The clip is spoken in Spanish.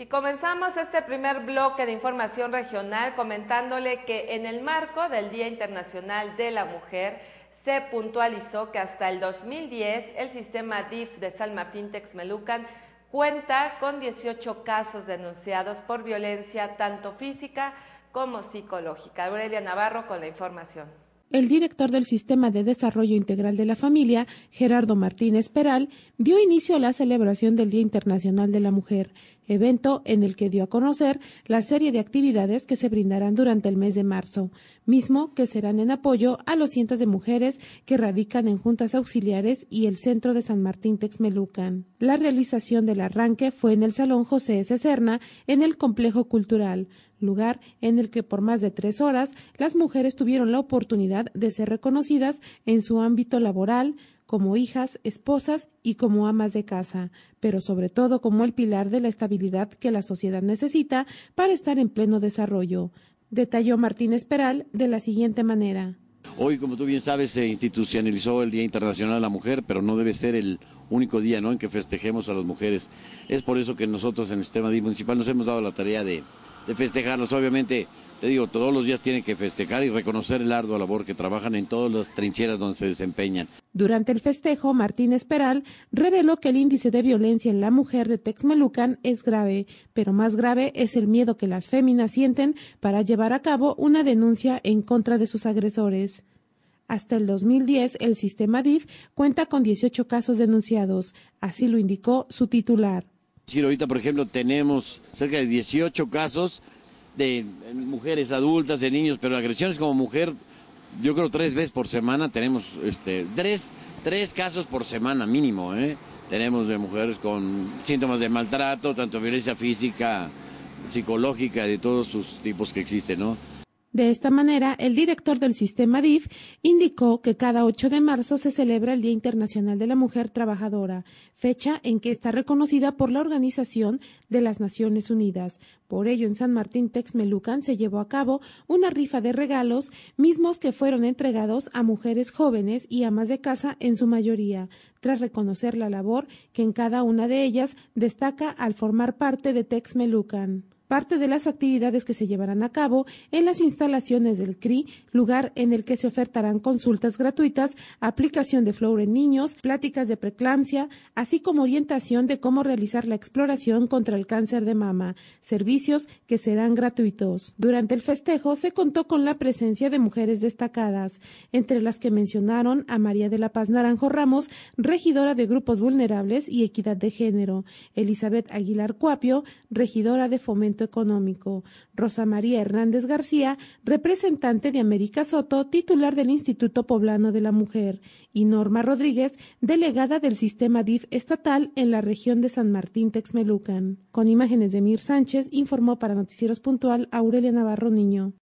Y comenzamos este primer bloque de información regional comentándole que en el marco del Día Internacional de la Mujer se puntualizó que hasta el 2010 el sistema DIF de San Martín Texmelucan cuenta con 18 casos denunciados por violencia tanto física como psicológica. Aurelia Navarro con la información. El director del Sistema de Desarrollo Integral de la Familia, Gerardo Martínez Peral, dio inicio a la celebración del Día Internacional de la Mujer, evento en el que dio a conocer la serie de actividades que se brindarán durante el mes de marzo, mismo que serán en apoyo a los cientos de mujeres que radican en juntas auxiliares y el centro de San Martín Texmelucan. La realización del arranque fue en el Salón José S. Cerna, en el Complejo Cultural, lugar en el que por más de tres horas las mujeres tuvieron la oportunidad de ser reconocidas en su ámbito laboral, como hijas, esposas y como amas de casa, pero sobre todo como el pilar de la estabilidad que la sociedad necesita para estar en pleno desarrollo. Detalló Martín Esperal de la siguiente manera. Hoy, como tú bien sabes, se institucionalizó el Día Internacional de la Mujer, pero no debe ser el único día en que festejemos a las mujeres. Es por eso que nosotros en el sistema municipal nos hemos dado la tarea de, de Obviamente, te digo, todos los días tienen que festejar y reconocer el arduo labor que trabajan en todas las trincheras donde se desempeñan. Durante el festejo, Martín Esperal reveló que el índice de violencia en la mujer de Texmelucan es grave, pero más grave es el miedo que las féminas sienten para llevar a cabo una denuncia en contra de sus agresores. Hasta el 2010, el sistema DIF cuenta con 18 casos denunciados, así lo indicó su titular. Sí, ahorita, por ejemplo, tenemos cerca de 18 casos de mujeres adultas, de niños, pero agresiones como mujer, yo creo tres veces por semana tenemos, este, tres, casos por semana mínimo, ¿eh? Tenemos de mujeres con síntomas de maltrato, tanto violencia física, psicológica, de todos sus tipos que existen, ¿no? De esta manera, el director del sistema DIF indicó que cada 8 de marzo se celebra el Día Internacional de la Mujer Trabajadora, fecha en que está reconocida por la Organización de las Naciones Unidas. Por ello, en San Martín Texmelucan se llevó a cabo una rifa de regalos, mismos que fueron entregados a mujeres jóvenes y amas de casa en su mayoría, tras reconocer la labor que en cada una de ellas destaca al formar parte de Texmelucan parte de las actividades que se llevarán a cabo en las instalaciones del CRI, lugar en el que se ofertarán consultas gratuitas, aplicación de Flow en niños, pláticas de preeclampsia, así como orientación de cómo realizar la exploración contra el cáncer de mama, servicios que serán gratuitos. Durante el festejo se contó con la presencia de mujeres destacadas, entre las que mencionaron a María de la Paz Naranjo Ramos, regidora de Grupos Vulnerables y Equidad de Género, Elizabeth Aguilar Cuapio, regidora de Fomento Económico. Rosa María Hernández García, representante de América Soto, titular del Instituto Poblano de la Mujer. Y Norma Rodríguez, delegada del Sistema DIF estatal en la región de San Martín Texmelucan. Con imágenes de Mir Sánchez, informó para Noticieros Puntual Aurelia Navarro Niño.